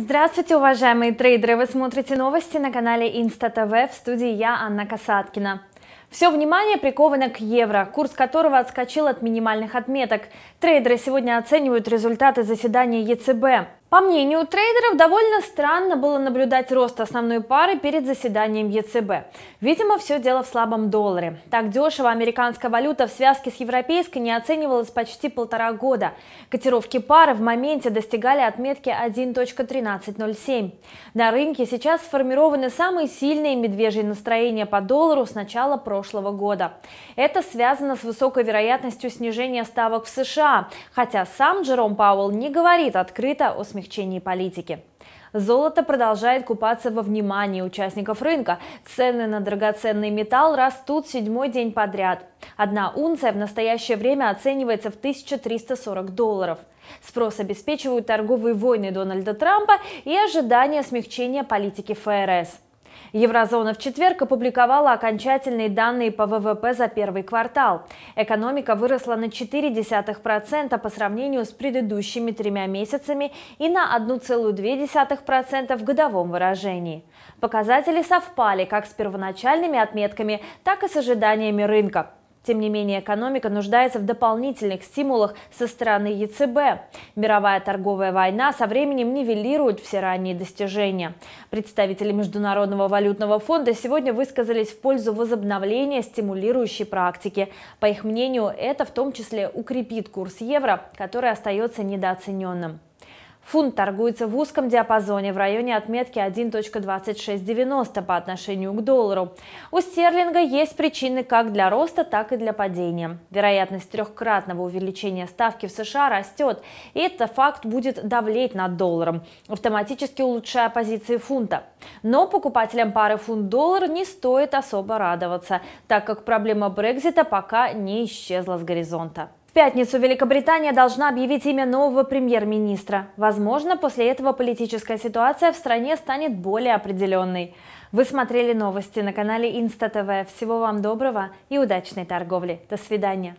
Здравствуйте, уважаемые трейдеры! Вы смотрите новости на канале Инста ТВ. В студии я, Анна Касаткина. Все внимание приковано к евро, курс которого отскочил от минимальных отметок. Трейдеры сегодня оценивают результаты заседания ЕЦБ. По мнению трейдеров, довольно странно было наблюдать рост основной пары перед заседанием ЕЦБ. Видимо, все дело в слабом долларе. Так дешево американская валюта в связке с европейской не оценивалась почти полтора года. Котировки пары в моменте достигали отметки 1.1307. На рынке сейчас сформированы самые сильные медвежьи настроения по доллару с начала прошлого года. Это связано с высокой вероятностью снижения ставок в США, хотя сам Джером Пауэлл не говорит открыто о смещении смягчении политики. Золото продолжает купаться во внимании участников рынка. Цены на драгоценный металл растут седьмой день подряд. Одна унция в настоящее время оценивается в 1340 долларов. Спрос обеспечивают торговые войны Дональда Трампа и ожидания смягчения политики ФРС. Еврозона в четверг опубликовала окончательные данные по ВВП за первый квартал. Экономика выросла на 0,4% по сравнению с предыдущими тремя месяцами и на 1,2% в годовом выражении. Показатели совпали как с первоначальными отметками, так и с ожиданиями рынка. Тем не менее, экономика нуждается в дополнительных стимулах со стороны ЕЦБ. Мировая торговая война со временем нивелирует все ранние достижения. Представители Международного валютного фонда сегодня высказались в пользу возобновления стимулирующей практики. По их мнению, это в том числе укрепит курс евро, который остается недооцененным. Фунт торгуется в узком диапазоне в районе отметки 1.2690 по отношению к доллару. У стерлинга есть причины как для роста, так и для падения. Вероятность трехкратного увеличения ставки в США растет, и этот факт будет давлеть над долларом, автоматически улучшая позиции фунта. Но покупателям пары фунт-доллар не стоит особо радоваться, так как проблема Брекзита пока не исчезла с горизонта пятницу Великобритания должна объявить имя нового премьер-министра. Возможно, после этого политическая ситуация в стране станет более определенной. Вы смотрели новости на канале Инста ТВ. Всего вам доброго и удачной торговли. До свидания.